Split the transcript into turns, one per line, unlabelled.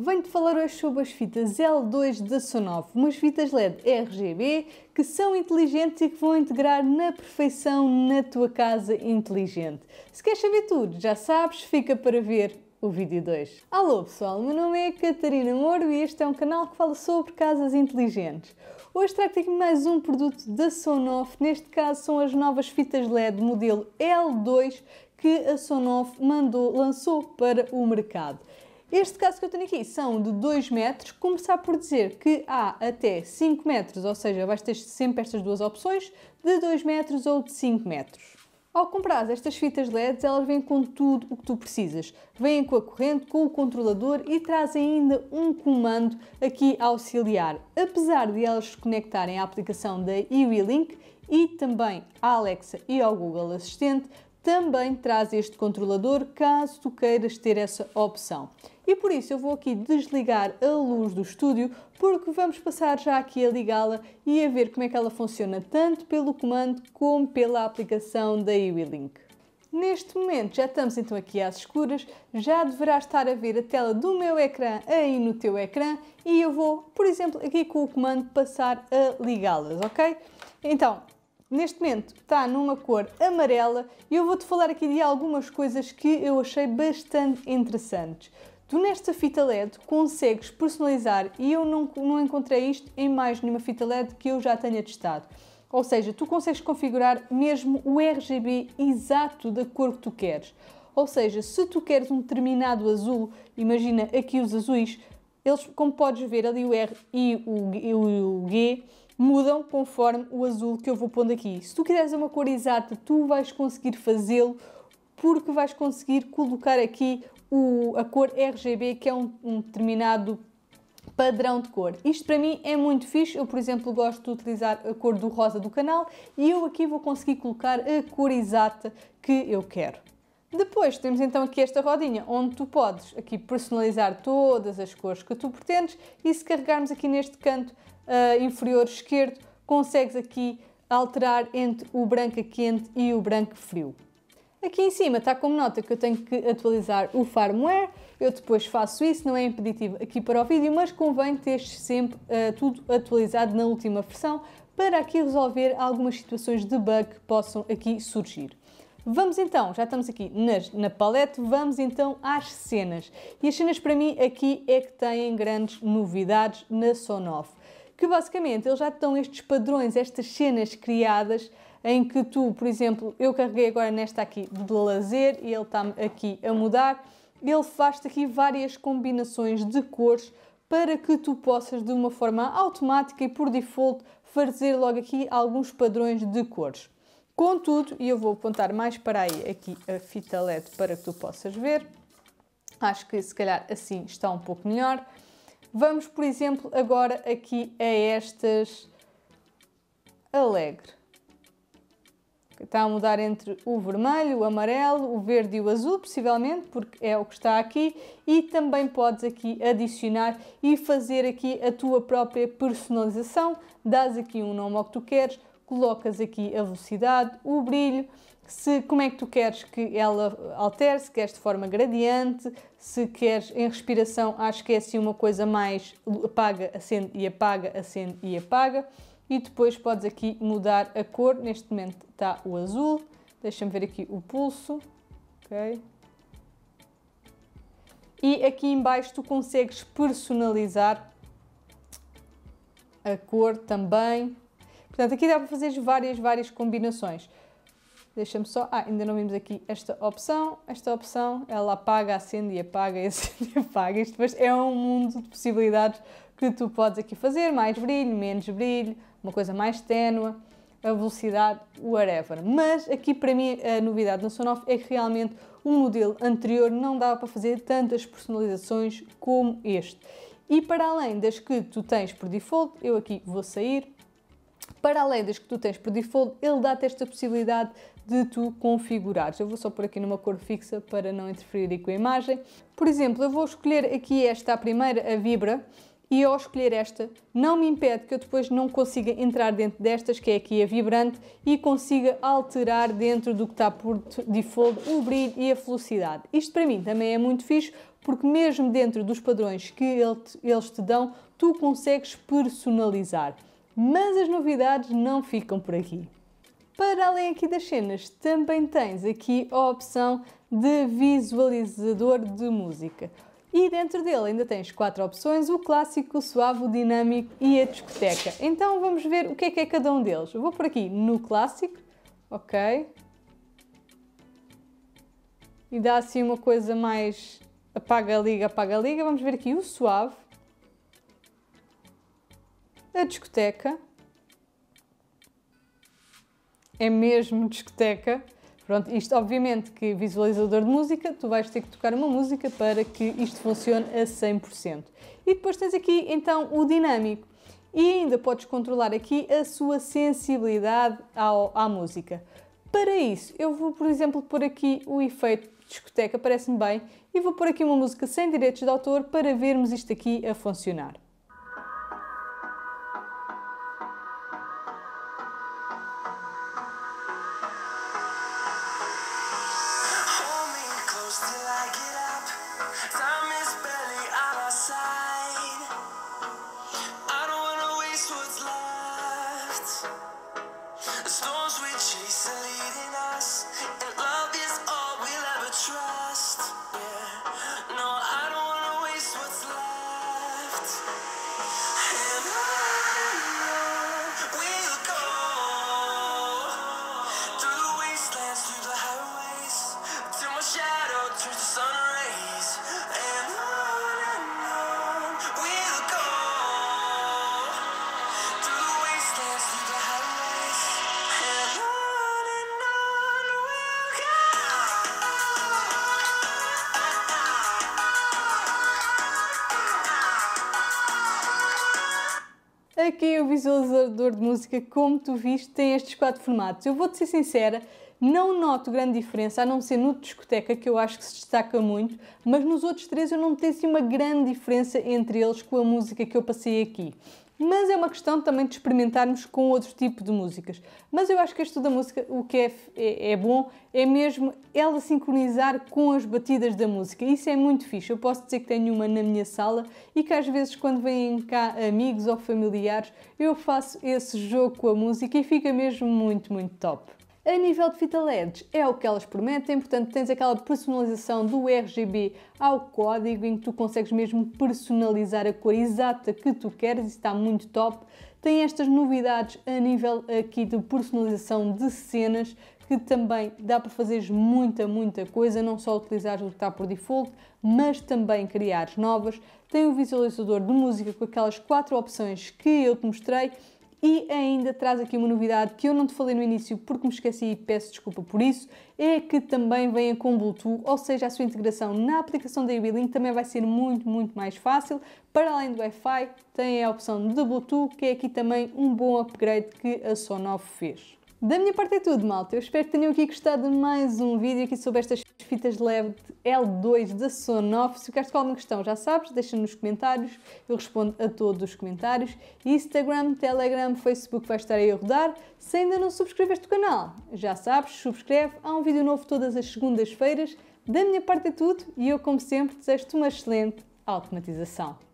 Venho-te falar hoje sobre as fitas L2 da Sonoff, umas fitas LED RGB que são inteligentes e que vão integrar na perfeição na tua casa inteligente. Se queres saber tudo, já sabes, fica para ver o vídeo 2. Alô pessoal, meu nome é Catarina Moro e este é um canal que fala sobre casas inteligentes. Hoje trago aqui mais um produto da Sonoff, neste caso são as novas fitas LED modelo L2 que a Sonoff mandou, lançou para o mercado. Este caso que eu tenho aqui são de 2 metros. Começar por dizer que há até 5 metros, ou seja, vais ter sempre estas duas opções, de 2 metros ou de 5 metros. Ao comprar estas fitas LEDs, elas vêm com tudo o que tu precisas. Vêm com a corrente, com o controlador e trazem ainda um comando aqui auxiliar. Apesar de elas se conectarem à aplicação da Link e também à Alexa e ao Google Assistente, também traz este controlador caso tu queiras ter essa opção e por isso eu vou aqui desligar a luz do estúdio porque vamos passar já aqui a ligá-la e a ver como é que ela funciona tanto pelo comando como pela aplicação da Ewilink. Neste momento já estamos então aqui às escuras, já deverás estar a ver a tela do meu ecrã aí no teu ecrã e eu vou, por exemplo, aqui com o comando passar a ligá-las, ok? Então, neste momento está numa cor amarela e eu vou-te falar aqui de algumas coisas que eu achei bastante interessantes. Tu nesta fita LED consegues personalizar e eu não, não encontrei isto em mais nenhuma fita LED que eu já tenha testado. Ou seja, tu consegues configurar mesmo o RGB exato da cor que tu queres. Ou seja, se tu queres um determinado azul, imagina aqui os azuis, eles, como podes ver ali o R e o, e o G, mudam conforme o azul que eu vou pondo aqui. Se tu quiseres uma cor exata, tu vais conseguir fazê-lo porque vais conseguir colocar aqui o, a cor RGB, que é um, um determinado padrão de cor. Isto para mim é muito fixe, eu por exemplo gosto de utilizar a cor do rosa do canal e eu aqui vou conseguir colocar a cor exata que eu quero. Depois temos então aqui esta rodinha onde tu podes aqui personalizar todas as cores que tu pretendes e se carregarmos aqui neste canto uh, inferior esquerdo consegues aqui alterar entre o branco quente e o branco frio. Aqui em cima está como nota que eu tenho que atualizar o firmware, eu depois faço isso, não é impeditivo aqui para o vídeo, mas convém ter sempre uh, tudo atualizado na última versão para aqui resolver algumas situações de bug que possam aqui surgir. Vamos então, já estamos aqui nas, na palete, vamos então às cenas. E as cenas para mim aqui é que têm grandes novidades na Sonoff que basicamente eles já estão estes padrões, estas cenas criadas em que tu, por exemplo, eu carreguei agora nesta aqui de lazer e ele está aqui a mudar. Ele faz-te aqui várias combinações de cores para que tu possas, de uma forma automática e por default, fazer logo aqui alguns padrões de cores. Contudo, e eu vou apontar mais para aí aqui a fita LED para que tu possas ver, acho que se calhar assim está um pouco melhor. Vamos, por exemplo, agora aqui a estas alegre. Está a mudar entre o vermelho, o amarelo, o verde e o azul, possivelmente, porque é o que está aqui. E também podes aqui adicionar e fazer aqui a tua própria personalização. Dás aqui um nome ao que tu queres, colocas aqui a velocidade, o brilho, se, como é que tu queres que ela altere, se queres de forma gradiente, se queres em respiração, acho que é assim uma coisa mais apaga, acende e apaga, acende e apaga. E depois podes aqui mudar a cor, neste momento está o azul, deixa-me ver aqui o pulso, ok? E aqui embaixo tu consegues personalizar a cor também, Portanto, aqui dá para fazer várias, várias combinações. Deixa-me só... Ah, ainda não vimos aqui esta opção. Esta opção, ela apaga, acende e apaga, acende e apaga. Isto depois é um mundo de possibilidades que tu podes aqui fazer. Mais brilho, menos brilho, uma coisa mais ténua, a velocidade, whatever. Mas aqui para mim a novidade no Sonoff é que realmente o modelo anterior não dava para fazer tantas personalizações como este. E para além das que tu tens por default, eu aqui vou sair para além das que tu tens por default, ele dá-te esta possibilidade de tu configurares. Eu vou só pôr aqui numa cor fixa para não interferir com a imagem. Por exemplo, eu vou escolher aqui esta a primeira, a vibra, e ao escolher esta, não me impede que eu depois não consiga entrar dentro destas, que é aqui a vibrante, e consiga alterar dentro do que está por default o brilho e a velocidade. Isto para mim também é muito fixe, porque mesmo dentro dos padrões que eles te dão, tu consegues personalizar. Mas as novidades não ficam por aqui. Para além aqui das cenas, também tens aqui a opção de visualizador de música. E dentro dele ainda tens quatro opções: o clássico, o suave, o dinâmico e a discoteca. Então vamos ver o que é que é cada um deles. Eu vou por aqui no clássico, ok? E dá assim uma coisa mais apaga-liga, apaga-liga. Vamos ver aqui o suave. A discoteca é mesmo discoteca. Pronto, isto obviamente que visualizador de música, tu vais ter que tocar uma música para que isto funcione a 100%. E depois tens aqui então o dinâmico. E ainda podes controlar aqui a sua sensibilidade ao, à música. Para isso, eu vou, por exemplo, pôr aqui o efeito discoteca, parece-me bem, e vou pôr aqui uma música sem direitos de autor para vermos isto aqui a funcionar. sweet chasing. visualizador de música, como tu viste, tem estes quatro formatos. Eu vou-te ser sincera, não noto grande diferença, a não ser no discoteca, que eu acho que se destaca muito, mas nos outros três eu não tenho assim uma grande diferença entre eles com a música que eu passei aqui mas é uma questão também de experimentarmos com outro tipo de músicas. Mas eu acho que este da música, o que é, é, é, bom, é mesmo ela sincronizar com as batidas da música. Isso é muito fixe. Eu posso dizer que tenho uma na minha sala e que às vezes quando vêm cá amigos ou familiares, eu faço esse jogo com a música e fica mesmo muito, muito top. A nível de fita LEDs, é o que elas prometem, portanto tens aquela personalização do RGB ao código em que tu consegues mesmo personalizar a cor exata que tu queres, isso está muito top. Tem estas novidades a nível aqui de personalização de cenas que também dá para fazeres muita, muita coisa, não só utilizares o que está por default, mas também criares novas. Tem o visualizador de música com aquelas quatro opções que eu te mostrei e ainda traz aqui uma novidade que eu não te falei no início porque me esqueci e peço desculpa por isso, é que também vem com Bluetooth, ou seja, a sua integração na aplicação da e também vai ser muito, muito mais fácil. Para além do Wi-Fi, tem a opção de Bluetooth, que é aqui também um bom upgrade que a Sonoff fez. Da minha parte é tudo, malta. Eu espero que tenham aqui gostado de mais um vídeo aqui sobre estas fitas LED L2 da Sonoff. Se queres com alguma questão, já sabes, deixa nos comentários. Eu respondo a todos os comentários. Instagram, Telegram, Facebook vai estar aí a rodar. Se ainda não subscreveste o canal, já sabes, subscreve. Há um vídeo novo todas as segundas-feiras. Da minha parte é tudo e eu, como sempre, desejo-te uma excelente automatização.